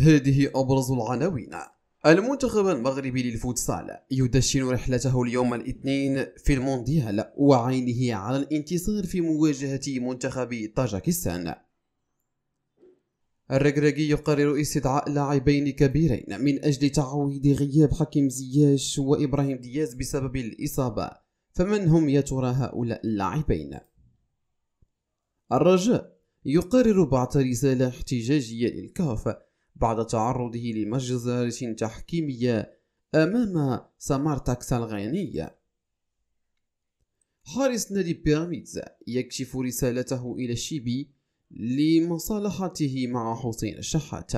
هذه أبرز العناوين المنتخب المغربي للفوتسال يدشن رحلته اليوم الاثنين في المونديال وعينه على الانتصار في مواجهة منتخب طاجكستان الركراكي يقرر استدعاء لاعبين كبيرين من أجل تعويض غياب حكيم زياش وإبراهيم دياز بسبب الإصابة فمن هم يا ترى هؤلاء اللاعبين؟ الرجاء يقرر بعث رسالة احتجاجية للكاف بعد تعرضه لمجزرة تحكيمية أمام سمارتاكس الغينية حارس نادي بيراميدز يكشف رسالته إلى الشيبي لمصالحته مع حسين الشحات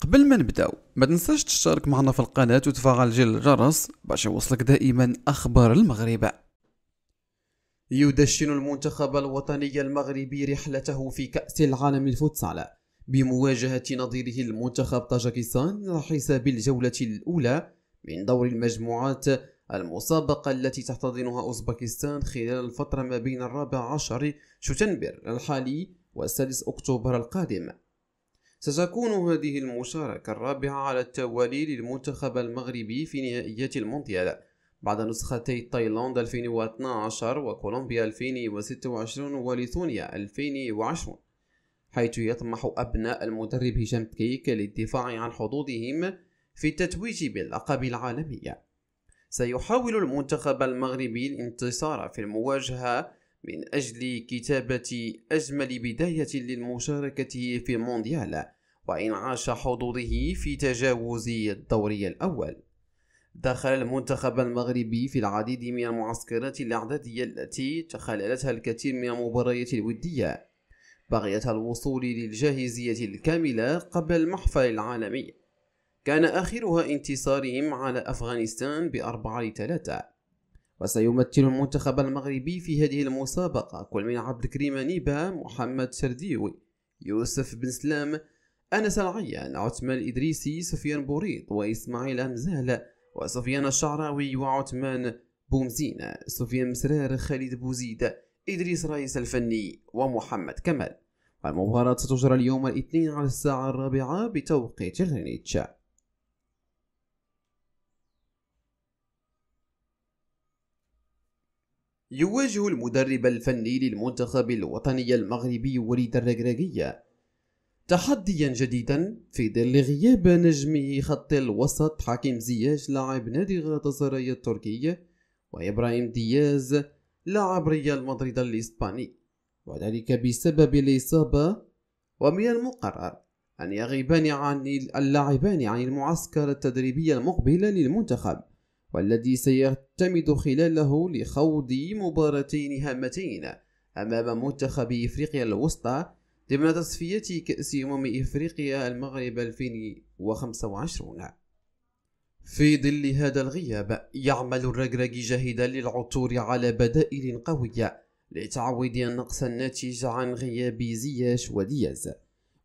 قبل ما نبداو ما تنساش تشترك معنا في القناة وتفعل جل الجرس باش يوصلك دائما أخبار المغرب يدشن المنتخب الوطني المغربي رحلته في كأس العالم الفوتسال بمواجهة نظيره المنتخب طاجكستان على حساب الجولة الأولى من دور المجموعات المسابقة التي تحتضنها أوزبكستان خلال الفترة ما بين الرابع عشر شتنبر الحالي والسادس أكتوبر القادم ستكون هذه المشاركة الرابعة على التوالي للمنتخب المغربي في نهائيات المونديال بعد نسختي تايلاند 2012 وكولومبيا 2026 وليتونيا 2020 حيث يطمح أبناء المدرب هشام تكيك للدفاع عن حظوظهم في التتويج باللقب العالمي سيحاول المنتخب المغربي الانتصار في المواجهة من أجل كتابة أجمل بداية للمشاركة في المونديال وإنعاش حظوظه في تجاوز الدوري الأول دخل المنتخب المغربي في العديد من المعسكرات الأعدادية التي تخللتها الكثير من المباريات الودية بغية الوصول للجاهزية الكاملة قبل المحفل العالمي كان آخرها انتصارهم على أفغانستان بأربعة لثلاثة وسيمثل المنتخب المغربي في هذه المسابقة كل من عبد الكريم نيبا محمد سرديوي يوسف بن سلام أنس العيان عثمان الإدريسي سفيان بوريط وإسماعيل أمزهلة وسفيان الشعراوي وعثمان بومزين سفيان مسرار خالد بوزيد إدريس رئيس الفني ومحمد كمال المباراة ستجرى اليوم الاثنين على الساعة الرابعة بتوقيت غرينيتش يواجه المدرب الفني للمنتخب الوطني المغربي وليد الركراكية تحديا جديدا في ظل غياب نجمه خط الوسط حكيم زياش لاعب نادي غالطسراي التركي وإبراهيم دياز لاعب ريال مدريد الإسباني وذلك بسبب الإصابة ومن المقرر أن يغيبان عن اللاعبان عن المعسكر التدريبي المقبل للمنتخب والذي سيعتمد خلاله لخوض مباراتين هامتين أمام منتخب إفريقيا الوسطى ضمن تصفية كأس أمم إفريقيا المغرب 2025 في ظل هذا الغياب يعمل الرجراجي جاهدا للعثور على بدائل قوية لتعويض النقص الناتج عن غياب زياش ودياز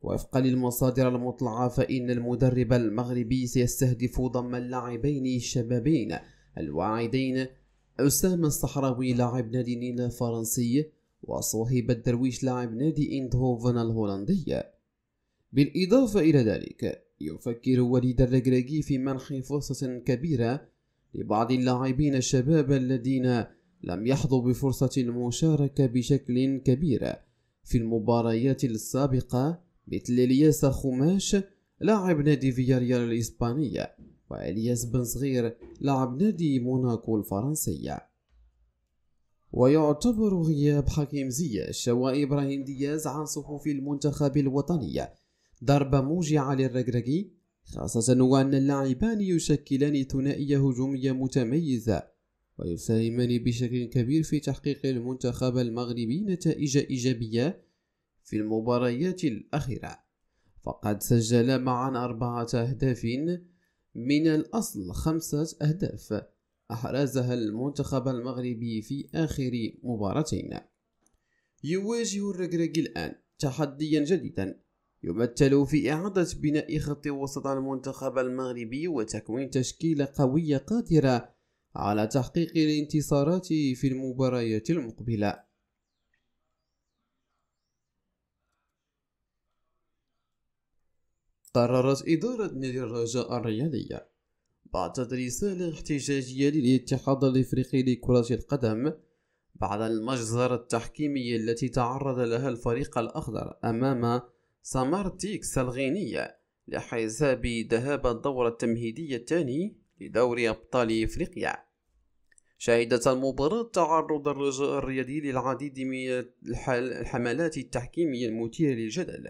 وفقا للمصادر المطلعة فإن المدرب المغربي سيستهدف ضم اللاعبين الشبابين الواعدين أسامة الصحراوي لاعب نادي نيلا فرنسي وصهيب الدرويش لاعب نادي إندهوفن الهولندية بالإضافة إلى ذلك يفكر وليد الرجراجي في منح فرصة كبيرة لبعض اللاعبين الشباب الذين لم يحظوا بفرصة المشاركة بشكل كبير في المباريات السابقة مثل الياس خماش لاعب نادي فياريال الإسبانية وإلياس بن صغير لاعب نادي موناكو الفرنسية ويعتبر غياب حكيم زياش وإبراهيم دياز عن صفوف المنتخب الوطني ضربة موجعة للركراكي خاصة وأن اللاعبان يشكلان ثنائية هجومية متميزة ويساهمان بشكل كبير في تحقيق المنتخب المغربي نتائج إيجابية في المباريات الأخيرة فقد سجل معا أربعة أهداف من الأصل خمسة أهداف أحرزها المنتخب المغربي في آخر مباراتين يواجه الركراكي الآن تحديا جديدا يمثل في إعادة بناء خط وسط المنتخب المغربي وتكوين تشكيلة قوية قادرة على تحقيق الانتصارات في المباريات المقبله قررت إدارة نادي الرجاء الرياضية بعد رسالة احتجاجية للاتحاد الافريقي لكرة القدم بعد المجزرة التحكيمية التي تعرض لها الفريق الأخضر أمام سامارتيكس الغينية لحساب ذهاب الدورة التمهيدية الثاني لدوري أبطال إفريقيا شهدت المباراة تعرض الرجاء الرياضي للعديد من الحملات التحكيمية المثيرة للجدل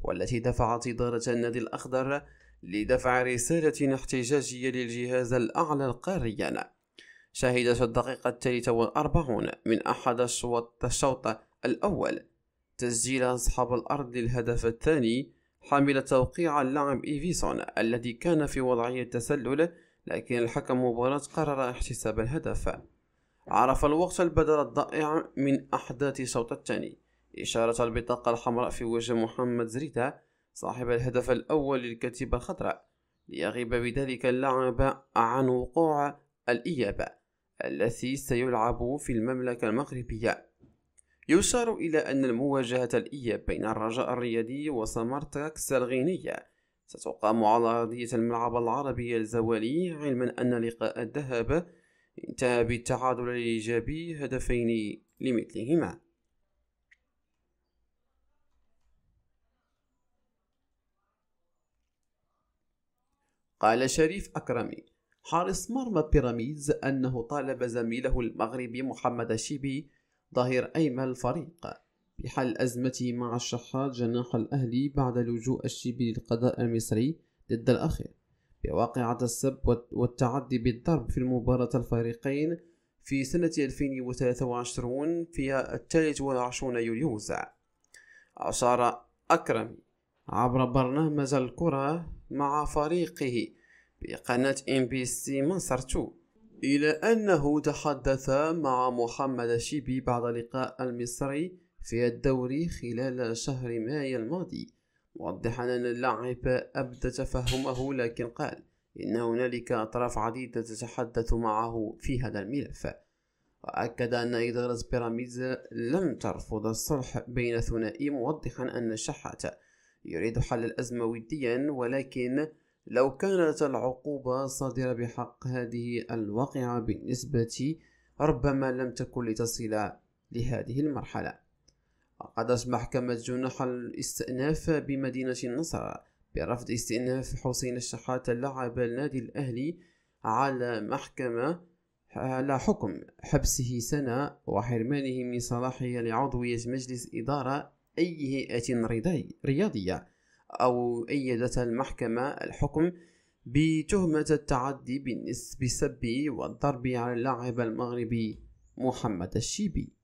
والتي دفعت إدارة النادي الأخضر لدفع رسالة احتجاجية للجهاز الأعلى القاريان شهدت الدقيقة الثالثة والأربعون من أحد الشوط الشوط الأول تسجيل أصحاب الأرض للهدف الثاني حامل توقيع اللاعب إيفيسون الذي كان في وضعية تسلل لكن الحكم مباراة قرر احتساب الهدف عرف الوقت البدل الضائع من أحداث الشوط الثاني إشارة البطاقة الحمراء في وجه محمد زريدة صاحب الهدف الأول للكتيبة الخضراء ليغيب بذلك اللعب عن وقوع الإياب التي سيلعب في المملكة المغربية يشار إلى أن المواجهة الإياب بين الرجاء الرياضي وسمرتكس الغينية ستقام على أرضية الملعب العربي الزوالي علما أن لقاء الذهب انتهى بالتعادل الإيجابي هدفين لمثلهما قال شريف أكرمي حارس مرمى بيراميدز أنه طالب زميله المغربي محمد شيبي ظهير أيمن الفريق بحل أزمته مع الشحات جناح الأهلي بعد لجوء الشيبي للقضاء المصري ضد الأخير بواقعة السب والتعدي بالضرب في المباراة الفريقين في سنة 2023 في الثالث والعشرون يوليوز أشار أكرم عبر برنامج الكرة مع فريقه بقناة ام بي سي مصر 2 إلى أنه تحدث مع محمد شيبي بعد لقاء المصري في الدوري خلال شهر مايو الماضي موضحا أن اللاعب أبدى تفهمه لكن قال إن هنالك أطراف عديدة تتحدث معه في هذا الملف وأكد أن إدارة بيراميدز لم ترفض الصلح بين ثنائي موضحا أن الشحات يريد حل الأزمة وديا ولكن لو كانت العقوبة صادرة بحق هذه الواقعة بالنسبة ربما لم تكن لتصل لهذه المرحلة قضت محكمة جناح الاستئناف بمدينة النصر برفض استئناف حسين الشحاتة لاعب النادي الأهلي على محكمة على حكم حبسه سنة وحرمانه من صلاحية لعضوية مجلس إدارة أي هيئة رياضية أو ايدت المحكمة الحكم بتهمة التعدي بسب والضرب على اللاعب المغربي محمد الشيبي